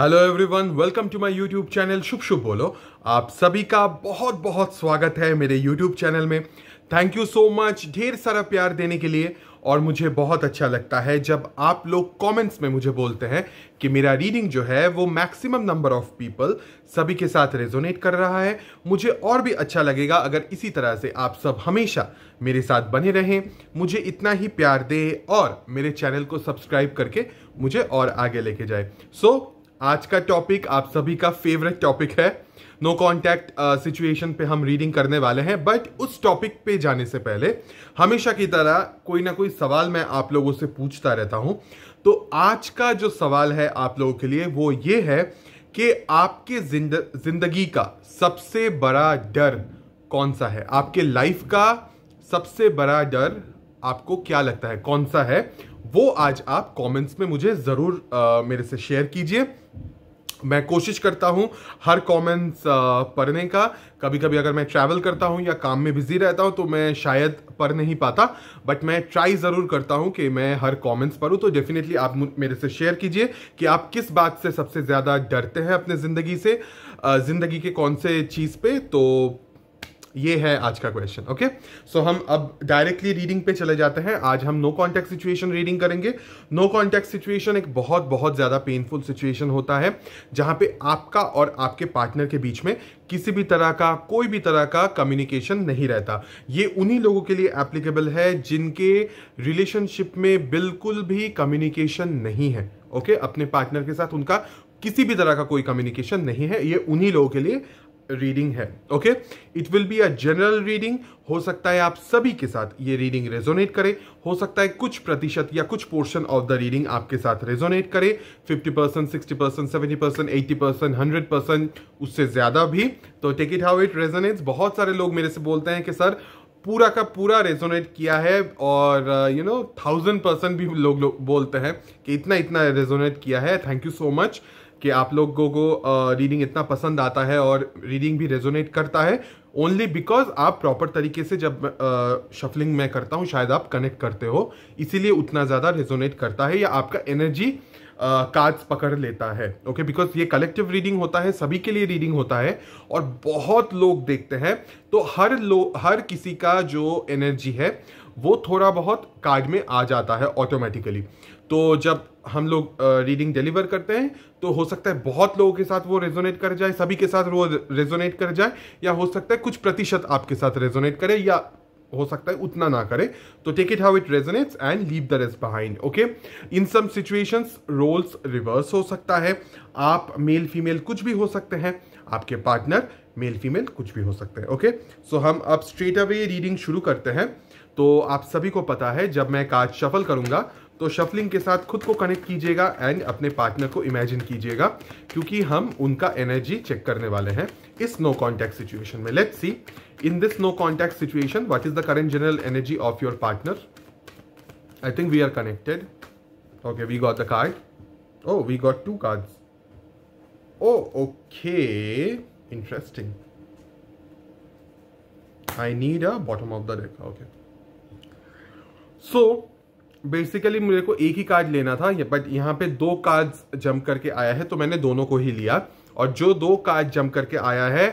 Hello everyone welcome to my YouTube channel शुभ शुभ बोलो आप सभी का बहुत बहुत स्वागत है मेरे यूट्यूब चैनल में थैंक यू सो मच ढेर सारा प्यार देने के लिए और मुझे बहुत अच्छा लगता है जब आप लोग कमेंट्स में मुझे बोलते हैं कि मेरा रीडिंग जो है वो मैक्सिमम नंबर ऑफ पीपल सभी के साथ रेजोनेट कर रहा है मुझे और भी अच्छा लगेगा अगर इसी तरह से आप सब हमेशा मेरे साथ बने रहें मुझे इतना ही प्यार दे और मेरे चैनल को सब्सक्राइब करके मुझे और आगे लेके जाए सो so, आज का टॉपिक आप सभी का फेवरेट टॉपिक है नो कॉन्टैक्ट सिचुएशन पे हम रीडिंग करने वाले हैं बट उस टॉपिक पे जाने से पहले हमेशा की तरह कोई ना कोई सवाल मैं आप लोगों से पूछता रहता हूं तो आज का जो सवाल है आप लोगों के लिए वो ये है कि आपके जिंद जिंदगी का सबसे बड़ा डर कौन सा है आपके लाइफ का सबसे बड़ा डर आपको क्या लगता है कौन सा है वो आज आप कमेंट्स में मुझे ज़रूर मेरे से शेयर कीजिए मैं कोशिश करता हूँ हर कमेंट्स पढ़ने का कभी कभी अगर मैं ट्रैवल करता हूँ या काम में बिजी रहता हूँ तो मैं शायद पढ़ नहीं पाता बट मैं ट्राई ज़रूर करता हूँ कि मैं हर कमेंट्स पढ़ूँ तो डेफिनेटली आप मेरे से शेयर कीजिए कि आप किस बात से सबसे ज़्यादा डरते हैं अपने ज़िंदगी से ज़िंदगी के कौन से चीज़ पर तो ये है आज का क्वेश्चन ओके सो हम अब डायरेक्टली रीडिंग पे चले जाते हैं आज हम नो कॉन्टेक्ट सिचुएशन रीडिंग करेंगे नो कॉन्टेक्ट सिचुएशन एक बहुत बहुत ज़्यादा पेनफुल सिचुएशन होता है जहां पे आपका और आपके पार्टनर के बीच में किसी भी तरह का कोई भी तरह का कम्युनिकेशन नहीं रहता ये उन्हीं लोगों के लिए एप्लीकेबल है जिनके रिलेशनशिप में बिल्कुल भी कम्युनिकेशन नहीं है ओके okay? अपने पार्टनर के साथ उनका किसी भी तरह का कोई कम्युनिकेशन नहीं है ये उन्हीं लोगों के लिए रीडिंग है okay it will be a general reading हो सकता है आप सभी के साथ ये रीडिंग रेजोनेट करे हो सकता है कुछ प्रतिशत या कुछ पोर्शन ऑफ द रीडिंग आपके साथ रेजोनेट करे 50 percent sixty percent seventy percent eighty percent hundred percent उससे ज़्यादा भी तो take it how it resonate बहुत सारे लोग मेरे से बोलते हैं कि सर पूरा का पूरा रेजोनेट किया है और यू नो थाउजेंड परसेंट भी लोग लो, बोलते हैं कि इतना इतना रेजोनेट किया है थैंक यू सो मच कि आप लोगों को रीडिंग इतना पसंद आता है और रीडिंग भी रेजोनेट करता है ओनली बिकॉज आप प्रॉपर तरीके से जब शफलिंग मैं करता हूँ शायद आप कनेक्ट करते हो इसीलिए उतना ज़्यादा रेजोनेट करता है या आपका एनर्जी कार्ड्स uh, पकड़ लेता है ओके बिकॉज ये कलेक्टिव रीडिंग होता है सभी के लिए रीडिंग होता है और बहुत लोग देखते हैं तो हर लो हर किसी का जो एनर्जी है वो थोड़ा बहुत कार्ड में आ जाता है ऑटोमेटिकली तो जब हम लोग रीडिंग डिलीवर करते हैं तो हो सकता है बहुत लोगों के साथ वो रेजोनेट कर जाए सभी के साथ वो रेजोनेट कर जाए या हो सकता है कुछ प्रतिशत आपके साथ रेजोनेट करे या हो सकता है उतना ना करे तो take it how it resonates and leave the rest behind okay in some situations roles reverse हो सकता है आप मेल फीमेल कुछ भी हो सकते हैं आपके पार्टनर मेल फीमेल कुछ भी हो सकते हैं ओके सो हम अब स्ट्रेट अवे रीडिंग शुरू करते हैं तो आप सभी को पता है जब मैं कार्ड शफल करूंगा तो शफलिंग के साथ खुद को कनेक्ट कीजिएगा एंड अपने पार्टनर को इमेजिन कीजिएगा क्योंकि हम उनका एनर्जी चेक करने वाले हैं इस नो कॉन्टैक्ट सिचुएशन में let's see in this no contact situation what is the current general energy of your partner I think we are connected okay we got the card oh we got two card oh okay interesting I need a bottom of the deck okay so basically मेरे को एक ही card लेना था but यहाँ पे दो card जम करके आया है तो मैंने दोनों को ही लिया और जो दो कार्ड जम करके आया है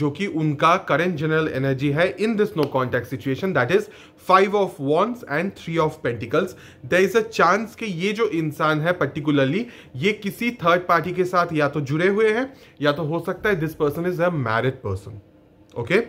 जो कि उनका करंट जनरल एनर्जी है in this no contact situation that is five of wands and three of pentacles the is a chance कि ये जो इंसान है पर्टिकुलरली ये किसी थर्ड पार्टी के साथ या तो जुड़े हुए हैं या तो हो सकता है this person is a married person okay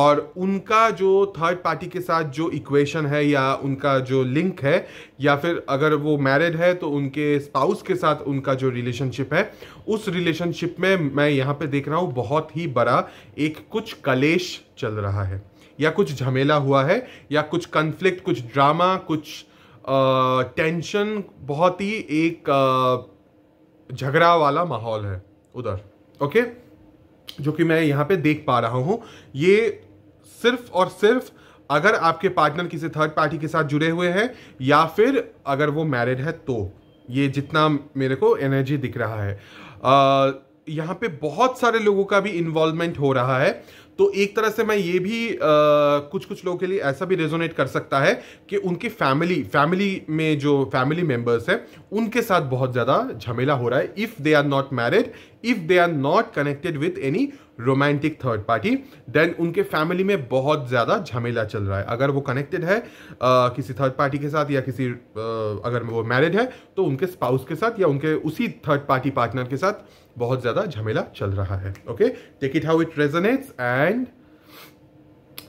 और उनका जो थर्ड पार्टी के साथ जो इक्वेशन है या उनका जो लिंक है या फिर अगर वो मैरिड है तो उनके स्पाउस के साथ उनका जो रिलेशनशिप है उस रिलेशनशिप में मैं यहाँ पे देख रहा हूँ बहुत ही बड़ा एक कुछ कलेश चल रहा है या कुछ झमेला हुआ है या कुछ कन्फ्लिक्ट कुछ ड्रामा कुछ टेंशन बहुत ही एक झगड़ा वाला माहौल है उधर ओके okay? जो कि मैं यहाँ पे देख पा रहा हूँ ये सिर्फ और सिर्फ अगर आपके पार्टनर किसी थर्ड पार्टी के साथ जुड़े हुए हैं या फिर अगर वो मैरिड है तो ये जितना मेरे को एनर्जी दिख रहा है यहाँ पे बहुत सारे लोगों का भी इन्वॉल्वमेंट हो रहा है तो एक तरह से मैं ये भी आ, कुछ कुछ लोगों के लिए ऐसा भी रेजोनेट कर सकता है कि उनकी फैमिली फैमिली में जो फैमिली मेम्बर्स हैं उनके साथ बहुत ज़्यादा झमेला हो रहा है if they are not married if they are not connected with any romantic third party then उनके family में बहुत ज़्यादा झमेला चल रहा है अगर वो connected है आ, किसी third party के साथ या किसी आ, अगर वो married है तो उनके spouse के साथ या उनके उसी third party partner के साथ बहुत ज़्यादा झमेला चल रहा है okay take it how it resonates and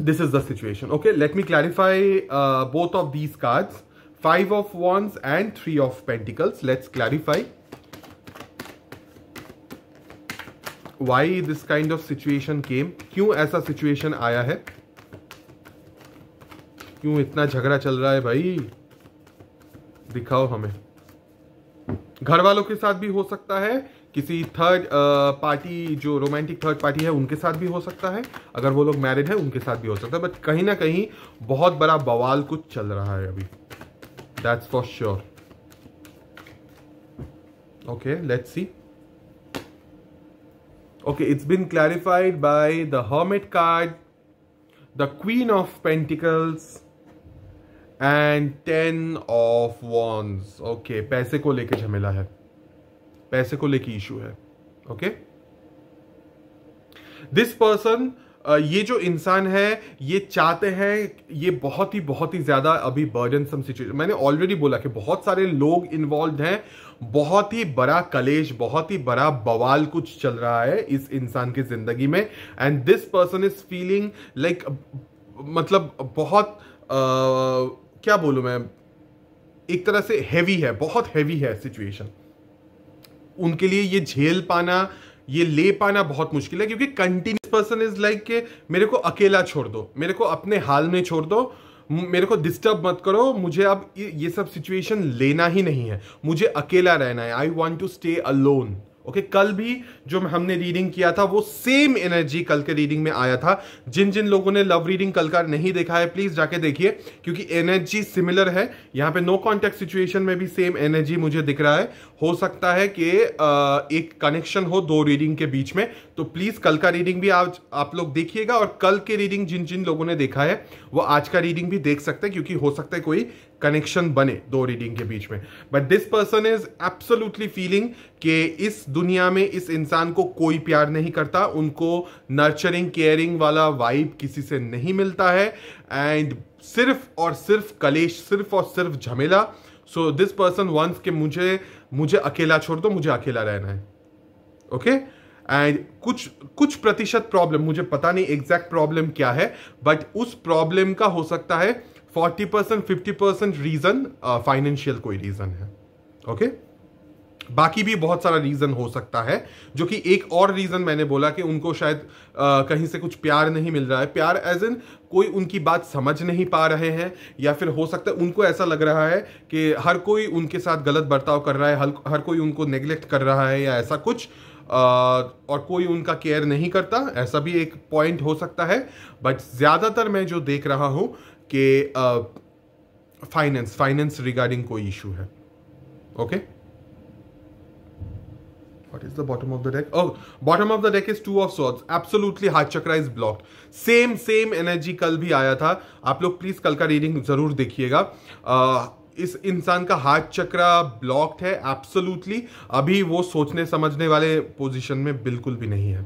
this is the situation okay let me clarify uh, both of these cards five of wands and three of pentacles let's clarify why this kind of situation came क्यों ऐसा situation आया है क्यों इतना झगड़ा चल रहा है भाई दिखाओ हमें घर वालों के साथ भी हो सकता है किसी थर्ड पार्टी जो रोमांटिक थर्ड पार्टी है उनके साथ भी हो सकता है अगर वो लोग मैरिड है उनके साथ भी हो सकता है बट कहीं ना कहीं बहुत बड़ा बवाल कुछ चल रहा है अभी that's for sure okay let's see Okay, it's been clarified by the Hermit card, the Queen of Pentacles, and ten of wands okay पैसे को लेके झमेला है पैसे को लेके इशू है ओके दिस पर्सन ये जो इंसान है ये चाहते हैं ये बहुत ही बहुत ही ज़्यादा अभी बर्डन सम सिचुएशन मैंने ऑलरेडी बोला कि बहुत सारे लोग इन्वॉल्व हैं बहुत ही बड़ा कलेश बहुत ही बड़ा बवाल कुछ चल रहा है इस इंसान की जिंदगी में and this person is feeling like मतलब बहुत आ, क्या बोलू मैं एक तरह से हैवी है बहुत हैवी है सिचुएशन उनके लिए ये झेल पाना ये ले पाना बहुत मुश्किल है क्योंकि कंटिन्यूस पर्सन इज लाइक के मेरे को अकेला छोड़ दो मेरे को अपने हाल में छोड़ दो मेरे को डिस्टर्ब मत करो मुझे अब ये सब सिचुएशन लेना ही नहीं है मुझे अकेला रहना है I want to stay alone okay okay, कल भी जो हमने रीडिंग किया था वो सेम एनर्जी कल के रीडिंग में आया था जिन जिन लोगों ने लव रीडिंग कल का नहीं देखा है प्लीज जाके देखिए क्योंकि एनर्जी सिमिलर है यहां पे नो कॉन्टेक्ट सिचुएशन में भी सेम एनर्जी मुझे दिख रहा है हो सकता है कि एक कनेक्शन हो दो रीडिंग के बीच में तो प्लीज कल का रीडिंग भी आज आप लोग देखिएगा और कल के रीडिंग जिन जिन लोगों ने देखा है वो आज का रीडिंग भी देख सकते हैं क्योंकि हो सकता है कोई कनेक्शन बने दो रीडिंग के बीच में but this person is absolutely feeling कि इस दुनिया में इस इंसान को कोई प्यार नहीं करता उनको नर्चरिंग केयरिंग वाला वाइब किसी से नहीं मिलता है एंड सिर्फ और सिर्फ कलेश सिर्फ और सिर्फ झमेला सो दिस पर्सन वंस के मुझे मुझे अकेला छोड़ दो मुझे अकेला रहना है ओके okay? एंड कुछ कुछ प्रतिशत प्रॉब्लम मुझे पता नहीं एग्जैक्ट प्रॉब्लम क्या है बट उस प्रॉब्लम का हो सकता है forty percent fifty percent reason financial कोई रीज़न है ओके okay? बाकी भी बहुत सारा रीज़न हो सकता है जो कि एक और रीज़न मैंने बोला कि उनको शायद आ, uh, कहीं से कुछ प्यार नहीं मिल रहा है प्यार एज इन कोई उनकी बात समझ नहीं पा रहे हैं या फिर हो सकता है उनको ऐसा लग रहा है कि हर कोई उनके साथ गलत बर्ताव कर रहा है हर, हर कोई उनको नेग्लेक्ट कर रहा है या ऐसा कुछ आ, uh, और कोई उनका केयर नहीं करता ऐसा भी एक पॉइंट हो सकता है बट ज़्यादातर मैं जो देख रहा हूँ कि फाइनेंस फाइनेंस रिगार्डिंग कोई इशू है okay what is the bottom of the deck bottom of the deck is two of swords absolutely heart chakra is blocked same same energy कल भी आया था आप लोग प्लीज कल का रीडिंग जरूर देखिएगा uh, इस इंसान का हार्ट चक्रा ब्लॉक्ड है एब्सोल्युटली अभी वो सोचने समझने वाले पोजिशन में बिल्कुल भी नहीं है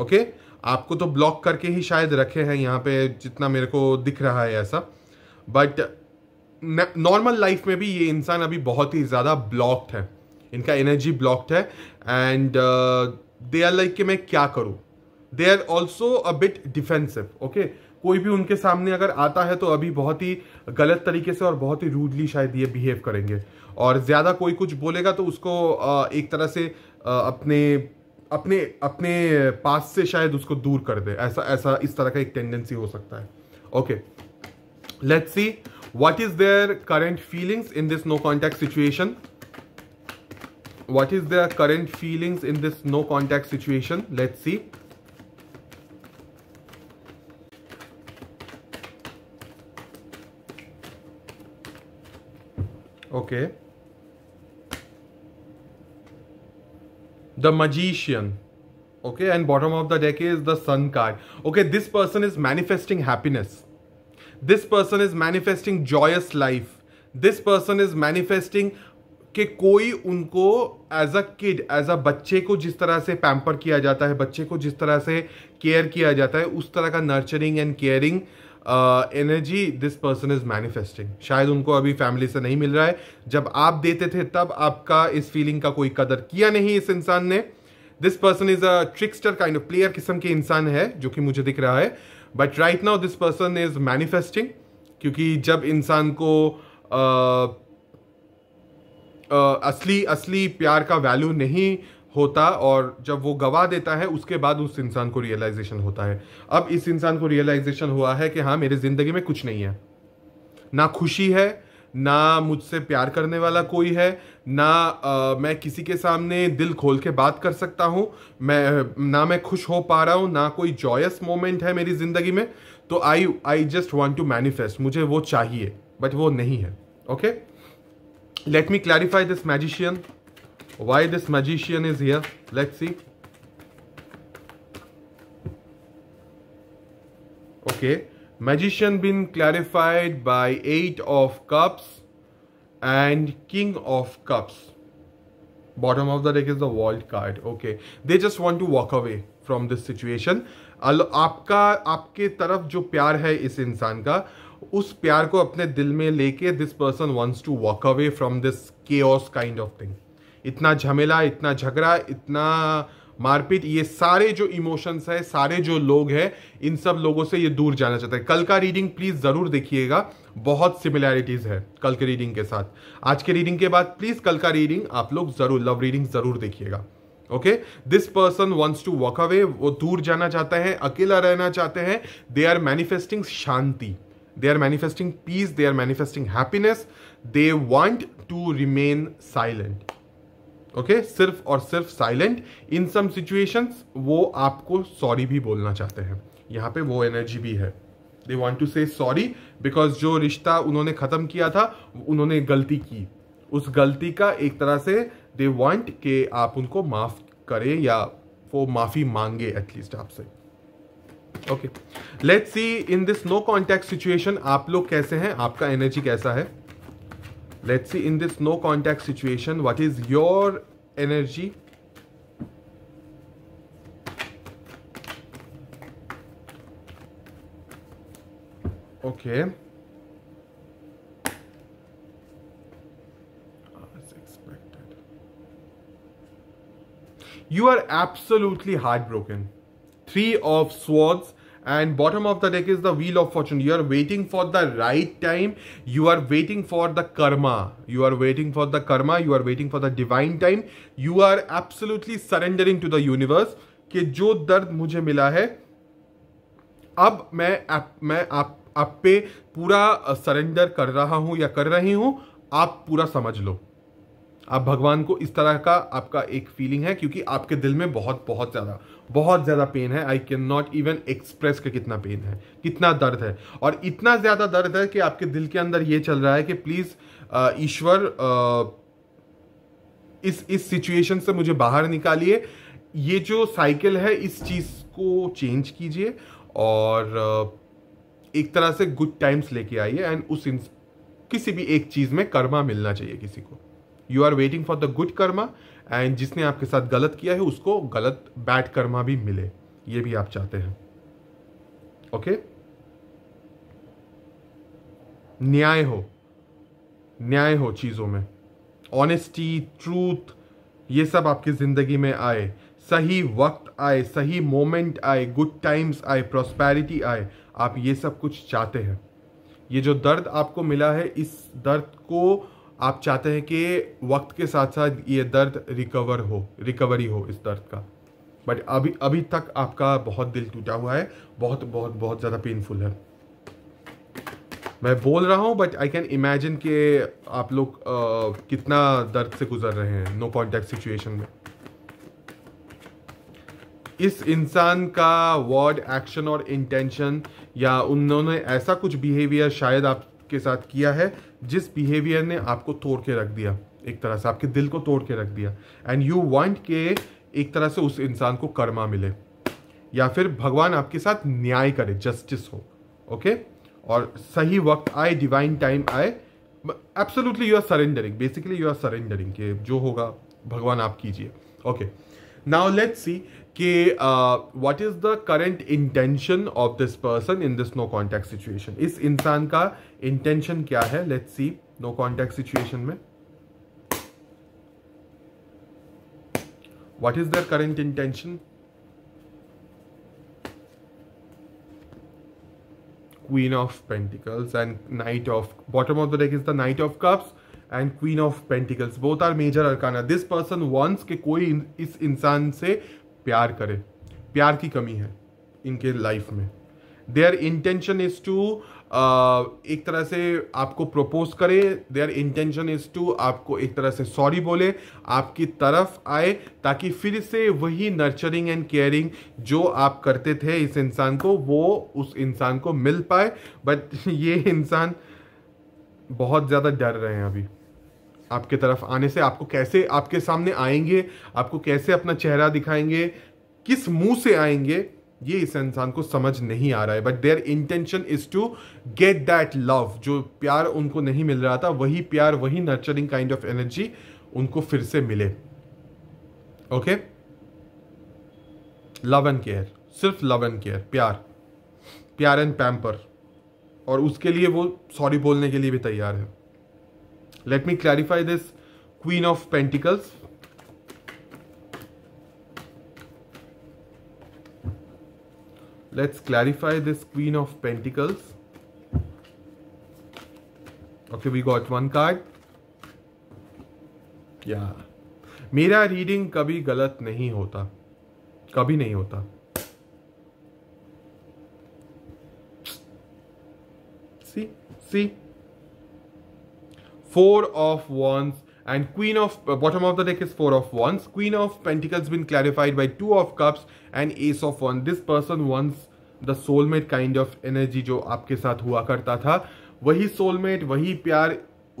ओके okay? आपको तो ब्लॉक करके ही शायद रखे हैं यहाँ पे जितना मेरे को दिख रहा है ऐसा बट नॉर्मल लाइफ में भी ये इंसान अभी बहुत ही ज़्यादा ब्लॉक्ड है इनका एनर्जी ब्लॉक्ड है एंड दे आर लाइक कि मैं क्या करूँ they are also a bit defensive okay कोई भी उनके सामने अगर आता है तो अभी बहुत ही गलत तरीके से और बहुत ही रूडली शायद ये बिहेव करेंगे और ज़्यादा कोई कुछ बोलेगा तो उसको uh, एक तरह से uh, अपने अपने अपने पास से शायद उसको दूर कर दे ऐसा ऐसा इस तरह का एक टेंडेंसी हो सकता है okay let's see what is their current feelings in this no contact situation is their their feelings in this no no situation let's see okay okay the magician okay and bottom of the deck is the sun card okay this person is manifesting happiness this person is manifesting joyous life this person is manifesting कि कोई उनको as a kid as a बच्चे को जिस तरह से pamper किया जाता है बच्चे को जिस तरह से केयर किया जाता है उस तरह का nurturing and caring energy this person is manifesting शायद उनको अभी फैमिली से नहीं मिल रहा है जब आप देते थे तब आपका इस फीलिंग का कोई कदर किया नहीं इस इंसान ने this person is a trickster kind of player किस्म के इंसान है जो कि मुझे दिख रहा है but right now this person is manifesting क्योंकि जब इंसान को uh, uh, असली असली प्यार का वैल्यू नहीं होता और जब वो गवा देता है उसके बाद उस इंसान को रियलाइजेशन होता है अब इस इंसान को रियलाइजेशन हुआ है कि हाँ मेरी ज़िंदगी में कुछ नहीं है ना खुशी है ना मुझसे प्यार करने वाला कोई है ना आ, मैं किसी के सामने दिल खोल के बात कर सकता हूँ मैं ना मैं खुश हो पा रहा हूँ ना कोई जॉयस मोमेंट है मेरी ज़िंदगी में तो I I just want to manifest मुझे वो चाहिए बट वो नहीं है okay let me clarify this magician why this magician is here let's see okay magician been clarified by eight of cups and king of cups bottom of the deck is the world card okay they just want to walk away from this situation aapka aapke taraf jo pyar hai is insaan ka उस प्यार को अपने दिल में लेके this person wants to walk away from this chaos kind of thing इतना झमेला इतना झगड़ा इतना मारपीट ये सारे जो इमोशंस है सारे जो लोग हैं इन सब लोगों से ये दूर जाना चाहता है कल का रीडिंग प्लीज़ ज़रूर देखिएगा बहुत सिमिलैरिटीज़ है कल के रीडिंग के साथ आज के रीडिंग के बाद प्लीज़ कल का रीडिंग आप लोग ज़रूर लव रीडिंग ज़रूर देखिएगा okay this person wants to walk away वो दूर जाना चाहते हैं अकेला रहना चाहते हैं दे आर मैनिफेस्टिंग शांति they are manifesting peace they are manifesting happiness they want to remain silent okay सिर्फ और सिर्फ साइलेंट इन सम सिचुएशंस वो आपको सॉरी भी बोलना चाहते हैं यहाँ पे वो एनर्जी भी है they want to say sorry because जो रिश्ता उन्होंने ख़त्म किया था उन्होंने गलती की उस गलती का एक तरह से दे वॉन्ट के आप उनको माफ़ करें या वो माफ़ी मांगे एटलीस्ट आपसे okay let's see in this no contact situation आप लोग कैसे हैं आपका एनर्जी कैसा है let's see in this no contact situation what is your energy okay ah, you are absolutely heartbroken three of swords and bottom of the deck is the wheel of fortune you are waiting for the right time you are waiting for the karma you are waiting for the karma you are waiting for the divine time you are absolutely surrendering to the universe कि जो दर्द मुझे मिला है अब मैं आप, मैं आप आप पे पूरा सरेंडर कर रहा हूं या कर रही हूं आप पूरा समझ लो आप भगवान को इस तरह का आपका एक फीलिंग है क्योंकि आपके दिल में बहुत बहुत ज़्यादा बहुत ज़्यादा पेन है I can not even express का कितना पेन है कितना दर्द है और इतना ज़्यादा दर्द है कि आपके दिल के अंदर ये चल रहा है कि प्लीज़ ईश्वर इस इस सिचुएशन से मुझे बाहर निकालिए ये जो साइकिल है इस चीज़ को चेंज कीजिए और एक तरह से गुड टाइम्स लेके आइए एंड उस किसी भी एक चीज़ में कर्मा मिलना चाहिए किसी को you are waiting for the good karma and जिसने आपके साथ गलत किया है उसको गलत बैड कर्मा भी मिले ये भी आप चाहते हैं ओके okay? न्याय हो न्याय हो चीज़ों में ऑनेस्टी ट्रूथ ये सब आपकी ज़िंदगी में आए सही वक्त आए सही मोमेंट आए गुड टाइम्स आए प्रोस्पैरिटी आए आप ये सब कुछ चाहते हैं ये जो दर्द आपको मिला है इस दर्द को आप चाहते हैं कि वक्त के साथ साथ ये दर्द रिकवर हो रिकवरी हो इस दर्द का बट अभी अभी तक आपका बहुत दिल टूटा हुआ है बहुत बहुत बहुत ज़्यादा पेनफुल है मैं बोल रहा हूँ बट आई कैन इमेजिन कि आप लोग कितना दर्द से गुजर रहे हैं नो कॉन्टैक्ट सिचुएशन में इस इंसान का वर्ड एक्शन और इंटेंशन या उन्होंने ऐसा कुछ बिहेवियर शायद आपके साथ किया है जिस बिहेवियर ने आपको तोड़ के रख दिया एक तरह से आपके दिल को तोड़ के रख दिया एंड यू वांट के एक तरह से उस इंसान को कर्मा मिले या फिर भगवान आपके साथ न्याय करे जस्टिस हो ओके okay? और सही वक्त आए डिवाइन टाइम आए absolutely you are surrendering basically you are surrendering के जो होगा भगवान आप कीजिए ओके नाउ लेट्स सी कि what is the current intention of this person in this no contact situation इस इंसान का इंटेंशन क्या है let see no contact situation में what is their current intention queen of pentacles and knight of bottom of the deck is the knight of cups and queen of pentacles both are major arcana this person wants के कोई इस इंसान से प्यार करे प्यार की कमी है इनके लाइफ में देयर इंटेंशन इज टू एक तरह से आपको प्रपोज करे देयर इंटेंशन इज टू आपको एक तरह से सॉरी बोले आपकी तरफ आए ताकि फिर से वही नर्चरिंग एंड केयरिंग जो आप करते थे इस इंसान को वो उस इंसान को मिल पाए बट ये इंसान बहुत ज़्यादा डर रहे हैं अभी आपके तरफ आने से आपको कैसे आपके सामने आएंगे आपको कैसे अपना चेहरा दिखाएंगे किस मुंह से आएंगे ये इस इंसान को समझ नहीं आ रहा है but their intention is to get that love जो प्यार उनको नहीं मिल रहा था वही प्यार वही नर्चरिंग काइंड ऑफ एनर्जी उनको फिर से मिले ओके लव एंड केयर सिर्फ लव एंड केयर प्यार प्यार एंड पैम्पर और उसके लिए वो सॉरी बोलने के लिए भी तैयार है let me clarify this queen of pentacles let's clarify this queen of pentacles okay we got one card yeah मेरा रीडिंग कभी गलत नहीं होता कभी नहीं होता सी सी four of wands and queen of uh, bottom of the deck is four of wands queen of pentacles been clarified by two of cups and ace of wands this person wants the soulmate kind of energy jo aapke sath hua karta tha wahi soulmate wahi pyar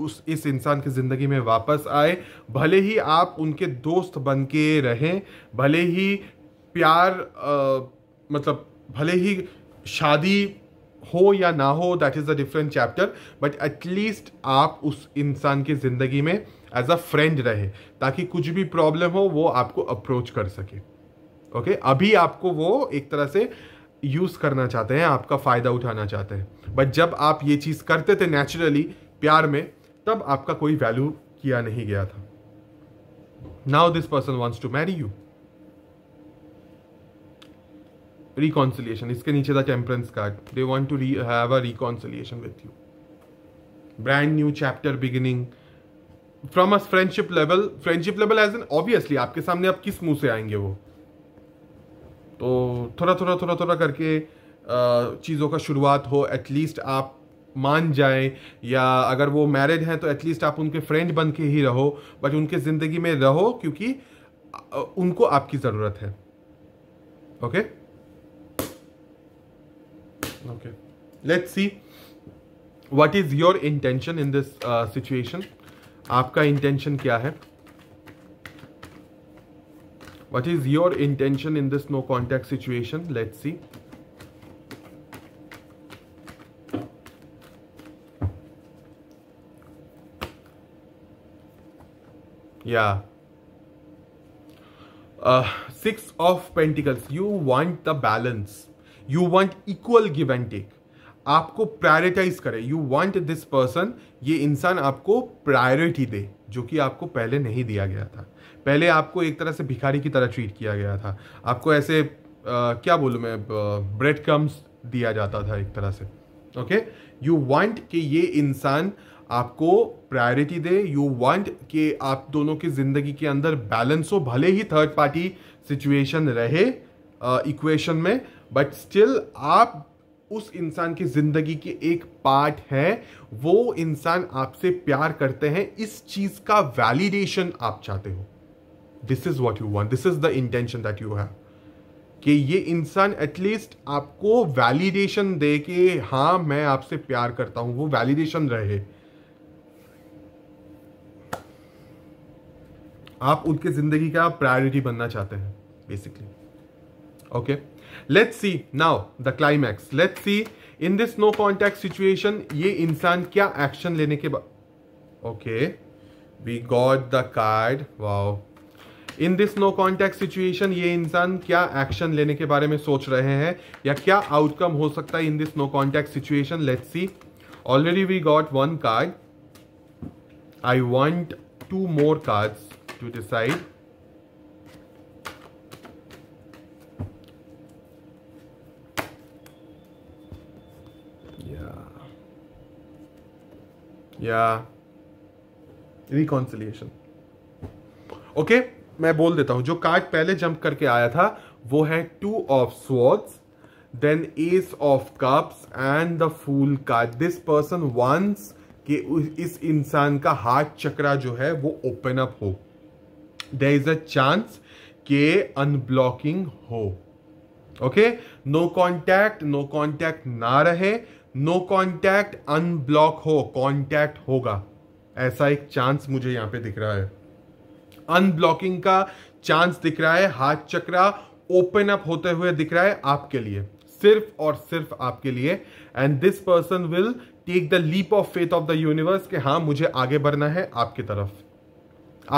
उस इस इंसान की ज़िंदगी में वापस आए भले ही आप उनके दोस्त बन के रहें भले ही प्यार आ, मतलब भले ही शादी हो या ना हो that is a different chapter but at least आप उस इंसान की ज़िंदगी में एज अ फ्रेंड रहे ताकि कुछ भी प्रॉब्लम हो वो आपको अप्रोच कर सके ओके okay? अभी आपको वो एक तरह से यूज़ करना चाहते हैं आपका फ़ायदा उठाना चाहते हैं बट जब आप ये चीज़ करते थे नेचुरली प्यार में तब आपका कोई वैल्यू किया नहीं गया था now this person wants to marry you reconciliation इसके नीचे था temperance card they want to have a reconciliation with you brand new chapter beginning from a friendship level friendship level as an obviously आपके सामने आप किस मुंह से आएंगे वो तो थोड़ा थोड़ा थोड़ा थोड़ा करके चीज़ों का शुरुआत हो एटलीस्ट आप मान जाए या अगर वो मैरिड हैं तो एटलीस्ट आप उनके फ्रेंड बन के ही रहो बट उनके ज़िंदगी में रहो क्योंकि उनको आपकी ज़रूरत है okay okay? okay let's see what is your intention in this uh, situation आपका intention क्या है what is your intention in this no contact situation let's see yeah uh, six of pentacles you want the balance you want equal give and take आपको prioritize करे you want this person ये इंसान आपको priority दे जो कि आपको पहले नहीं दिया गया था पहले आपको एक तरह से भिखारी की तरह ट्रीट किया गया था आपको ऐसे आ, क्या बोलूँ मैं ब्रेड क्रम्स दिया जाता था एक तरह से ओके यू वांट कि ये इंसान आपको प्रायोरिटी दे यू वांट कि आप दोनों की ज़िंदगी के अंदर बैलेंस हो भले ही थर्ड पार्टी सिचुएशन रहे इक्वेशन में बट स्टिल आप उस इंसान की ज़िंदगी के एक पार्ट हैं वो इंसान आपसे प्यार करते हैं इस चीज़ का वैलिडेशन आप चाहते हो this is what you want this is the intention that you have कि ये इंसान एटलीस्ट आपको वैलिडेशन दे के हाँ मैं आपसे प्यार करता हूं वो वैलिडेशन रहे आप उनके ज़िंदगी का प्रायोरिटी बनना चाहते हैं basically okay okay? Let's see now the climax let's see in this no contact situation ये इंसान क्या एक्शन लेने के बाद okay we got the card wow in this no contact situation ये इंसान क्या एक्शन लेने के बारे में सोच रहे हैं या क्या आउटकम हो सकता है in this no contact situation let's see already we got one card I want two more card to decide या रिकॉन्सिलियशन ओके मैं बोल देता हूं जो कार्ड पहले जंप करके आया था वो है two of swords then ace of cups and the fool card this person wants कि इस इंसान का हार्ट चक्रा जो है वो ओपन अप हो देर इज अ चांस के अनब्लॉकिंग हो okay no contact no contact ना रहे नो कॉन्टैक्ट अनब्लॉक हो कॉन्टैक्ट होगा ऐसा एक चांस मुझे यहां पे दिख रहा है अनब्लॉकिंग का चांस दिख रहा है हाथ चक्रा ओपन अप होते हुए दिख रहा है आपके लिए सिर्फ और सिर्फ आपके लिए and this person will take the leap of faith of the universe के हाँ मुझे आगे बढ़ना है आपकी तरफ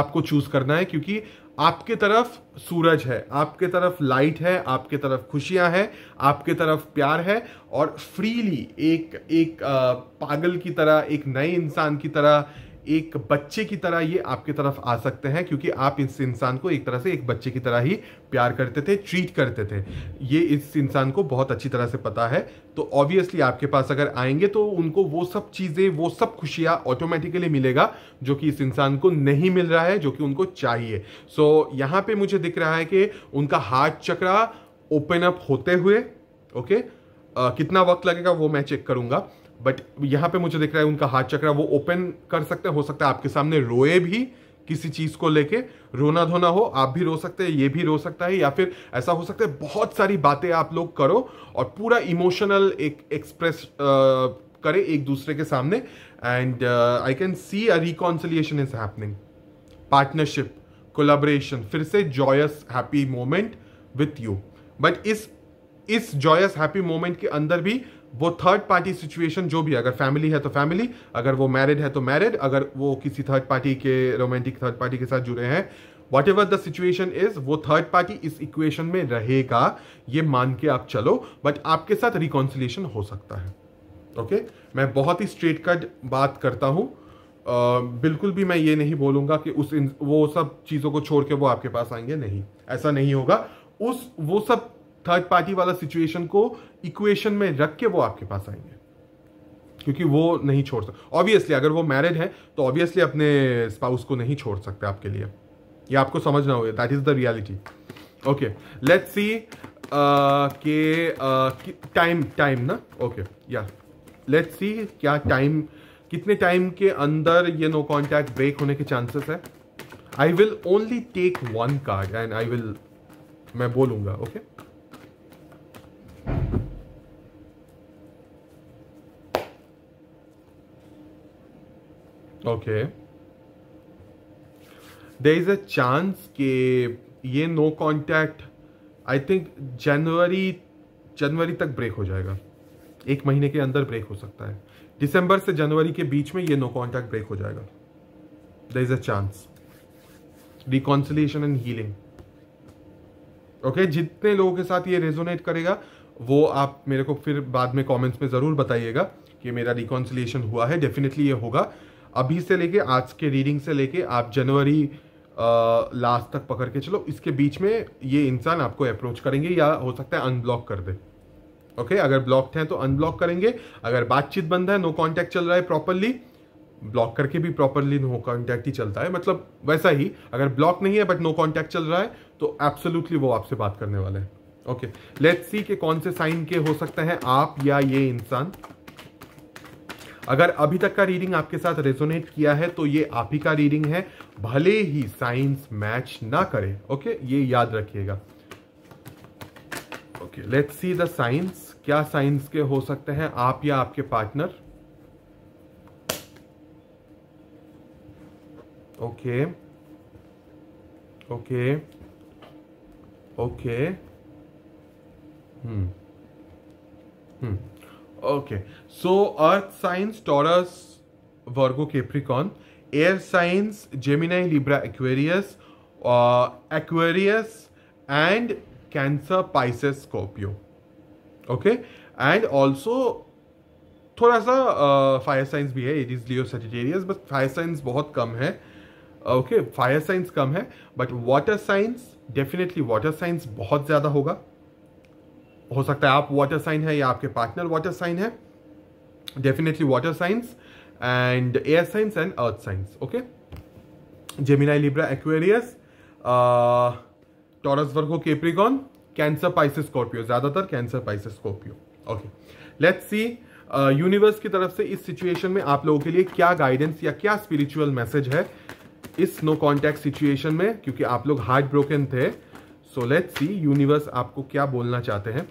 आपको चूज करना है क्योंकि आपके तरफ सूरज है आपके तरफ लाइट है आपके तरफ खुशियां हैं आपके तरफ प्यार है और फ्रीली एक एक आ, पागल की तरह एक नए इंसान की तरह एक बच्चे की तरह ये आपकी तरफ आ सकते हैं क्योंकि आप इस इंसान को एक तरह से एक बच्चे की तरह ही प्यार करते थे ट्रीट करते थे ये इस इंसान को बहुत अच्छी तरह से पता है तो ऑब्वियसली आपके पास अगर आएंगे तो उनको वो सब चीज़ें वो सब खुशियाँ ऑटोमेटिकली मिलेगा जो कि इस इंसान को नहीं मिल रहा है जो कि उनको चाहिए सो so, यहाँ पे मुझे दिख रहा है कि उनका हार्ट चक्रा ओपन अप होते हुए ओके okay? Uh, कितना वक्त लगेगा वो मैं चेक करूंगा बट यहाँ पे मुझे दिख रहा है उनका हाथ चक्र वो ओपन कर सकते हैं हो सकता है आपके सामने रोए भी किसी चीज को लेके रोना धोना हो आप भी रो सकते हैं ये भी रो सकता है या फिर ऐसा हो सकता है बहुत सारी बातें आप लोग करो और पूरा इमोशनल एक एक्सप्रेस करें एक दूसरे के सामने and I can see a reconciliation is happening partnership collaboration फिर से joyous happy moment with you but इस इस जॉयस हैप्पी मोमेंट के अंदर भी वो थर्ड पार्टी सिचुएशन जो भी अगर फैमिली है तो फैमिली अगर वो मैरिड है तो मैरिड अगर वो किसी थर्ड पार्टी के रोमांटिक थर्ड पार्टी के साथ जुड़े हैं whatever the situation is वो थर्ड पार्टी इस इक्वेशन में रहेगा ये मान के आप चलो बट आपके साथ रिकॉन्सिलेशन हो सकता है ओके okay? मैं बहुत ही स्ट्रेट कट बात करता हूँ बिल्कुल भी मैं ये नहीं बोलूँगा कि उस वो सब चीज़ों को छोड़ के वो आपके पास आएंगे नहीं ऐसा नहीं होगा उस वो सब थर्ड पार्टी वाला सिचुएशन को इक्वेशन में रख के वो आपके पास आएंगे क्योंकि वो नहीं छोड़ सकते ऑब्वियसली अगर वो मैरिड है तो ऑब्वियसली अपने स्पाउस को नहीं छोड़ सकते आपके लिए ये आपको समझना होगा that is the reality okay let's see के टाइम टाइम ना ओके या लेट सी क्या टाइम कितने टाइम के अंदर ये नो कॉन्टैक्ट ब्रेक होने के चांसेस है I will only take one card and I will मैं बोलूंगा okay okay? okay there is a chance कि ये नो कॉन्टैक्ट आई थिंक जनवरी जनवरी तक ब्रेक हो जाएगा एक महीने के अंदर ब्रेक हो सकता है दिसंबर से जनवरी के बीच में ये नो कॉन्टैक्ट ब्रेक हो जाएगा there is a chance reconciliation and healing okay जितने लोगों के साथ ये रेजोनेट करेगा वो आप मेरे को फिर बाद में कॉमेंट्स में ज़रूर बताइएगा कि मेरा रिकॉन्सिलेशन हुआ है डेफिनेटली ये होगा अभी से लेके आज के रीडिंग से लेके आप जनवरी लास्ट तक पकड़ के चलो इसके बीच में ये इंसान आपको अप्रोच करेंगे या हो सकता है अनब्लॉक कर दे ओके okay, अगर ब्लॉक्ड हैं तो अनब्लॉक करेंगे अगर बातचीत बंद है नो कांटेक्ट चल रहा है प्रॉपरली ब्लॉक करके भी प्रॉपरली नो कांटेक्ट ही चलता है मतलब वैसा ही अगर ब्लॉक नहीं है बट नो कांटेक्ट चल रहा है तो एब्सोल्युटली वो आपसे बात करने वाले हैं ओके लेट्स सी के कौन से साइन के हो सकते हैं आप या ये इंसान अगर अभी तक का रीडिंग आपके साथ रेजोनेट किया है तो ये आप ही का रीडिंग है भले ही साइंस मैच ना करे ओके ये याद रखिएगा okay let's see the signs क्या साइंस के हो सकते हैं आप या आपके partner okay okay okay hmm hmm okay so earth signs Taurus Virgo Capricorn air signs Gemini Libra Aquarius Aquarius and Cancer Pisces Scorpio okay and also थोड़ा सा फायर uh, साइंस भी है it is Leo Sagittarius but fire signs बहुत कम है okay fire signs कम है but water signs definitely water signs बहुत ज़्यादा होगा हो सकता है आप वाटर साइन है या आपके पार्टनर वाटर साइन है definitely water signs and air signs and earth signs okay Gemini Libra Aquarius Taurus Virgo Capricorn Cancer Pisces Scorpio ज्यादातर Cancer Pisces Scorpio okay let's see universe की तरफ से इस situation में आप लोगों के लिए क्या गाइडेंस या क्या स्पिरिचुअल मैसेज है इस नो कॉन्टैक्ट सिचुएशन में क्योंकि आप लोग हार्ट ब्रोकन थे सो लेट्स सी यूनिवर्स आपको क्या बोलना चाहते हैं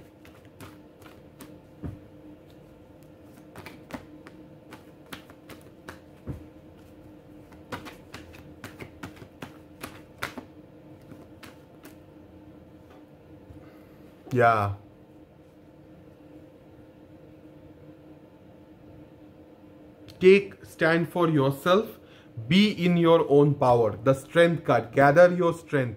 या take stand for yourself be in your own power the strength card gather your strength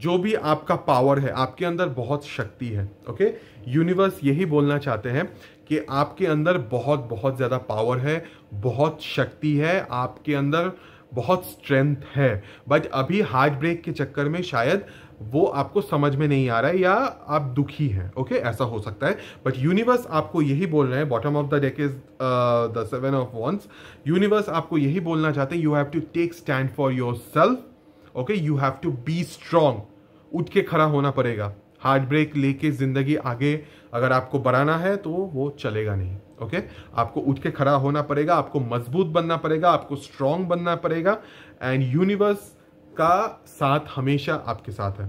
जो भी आपका पावर है आपके अंदर बहुत शक्ति है ओके यूनिवर्स यही बोलना चाहते हैं कि आपके अंदर बहुत बहुत ज़्यादा पावर है बहुत शक्ति है आपके अंदर बहुत स्ट्रेंथ है बट अभी हार्ट ब्रेक के चक्कर में शायद वो आपको समझ में नहीं आ रहा है या आप दुखी हैं ओके ऐसा हो सकता है बट यूनिवर्स आपको यही बोल रहे हैं bottom of the deck is the seven of wands universe आपको यही बोलना चाहते हैं you have to take stand for yourself okay you have to be strong उठ के खड़ा होना पड़ेगा हार्ट ब्रेक लेके ज़िंदगी आगे अगर आपको बढ़ाना है तो वो चलेगा नहीं ओके okay? आपको उठ के खड़ा होना पड़ेगा आपको मजबूत बनना पड़ेगा आपको स्ट्रांग बनना पड़ेगा एंड यूनिवर्स का साथ हमेशा आपके साथ है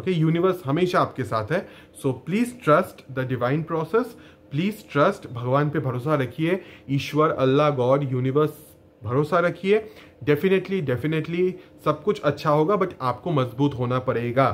ओके यूनिवर्स हमेशा आपके साथ है so please trust the divine process please trust भगवान पे भरोसा रखिए ईश्वर अल्लाह गॉड यूनिवर्स भरोसा रखिए डेफिनेटली डेफिनेटली सब कुछ अच्छा होगा बट आपको मजबूत होना पड़ेगा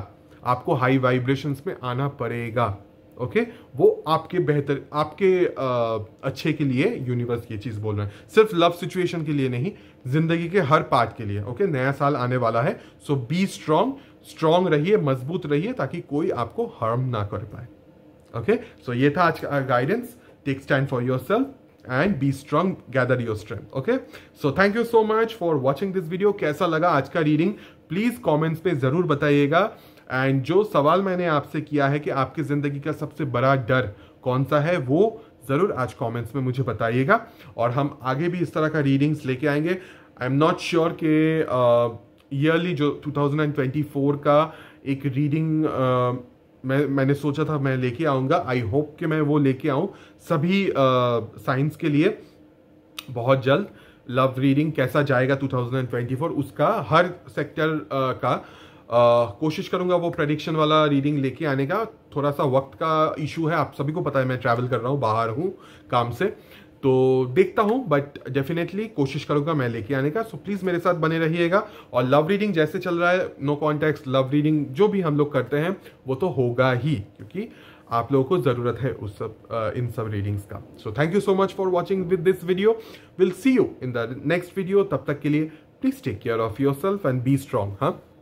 आपको हाई वाइब्रेशंस में आना पड़ेगा ओके okay? वो आपके बेहतर आपके आ, अच्छे के लिए यूनिवर्स ये चीज़ बोल रहे हैं सिर्फ लव सिचुएशन के लिए नहीं जिंदगी के हर पार्ट के लिए ओके okay? नया साल आने वाला है सो बी स्ट्रांग स्ट्रांग रहिए मजबूत रहिए ताकि कोई आपको हार्म ना कर पाए ओके okay? सो so ये था आज का guidance take stand for yourself and be strong gather your strength okay so thank you so much for watching this video कैसा लगा आज का रीडिंग प्लीज कॉमेंट्स पे जरूर बताइएगा एंड जो सवाल मैंने आपसे किया है कि आपकी जिंदगी का सबसे बड़ा डर कौन सा है वो ज़रूर आज कमेंट्स में मुझे बताइएगा और हम आगे भी इस तरह का रीडिंग्स लेके आएंगे आई एम नॉट श्योर कि ईयरली uh, जो 2024 का एक रीडिंग uh, मैं मैंने सोचा था मैं लेके आऊँगा आई होप कि मैं वो लेके आऊँ सभी साइंस के लिए बहुत जल्द लव रीडिंग कैसा जाएगा 2024 उसका हर सेक्टर uh, का uh, कोशिश करूँगा वो प्रडिक्शन वाला रीडिंग लेके आने का थोड़ा सा वक्त का इशू है आप सभी को पता है मैं ट्रैवल कर रहा हूँ बाहर हूँ काम से तो देखता हूँ बट डेफिनेटली कोशिश करूँगा मैं लेके आने का सो so, प्लीज़ मेरे साथ बने रहिएगा और लव रीडिंग जैसे चल रहा है नो कॉन्टैक्ट लव रीडिंग जो भी हम लोग करते हैं वो तो होगा ही क्योंकि आप लोगों को ज़रूरत है उस सब इन सब रीडिंग्स का so thank you so much for watching with this video will see you in the next video तब तक के लिए please take care of yourself and be strong हाँ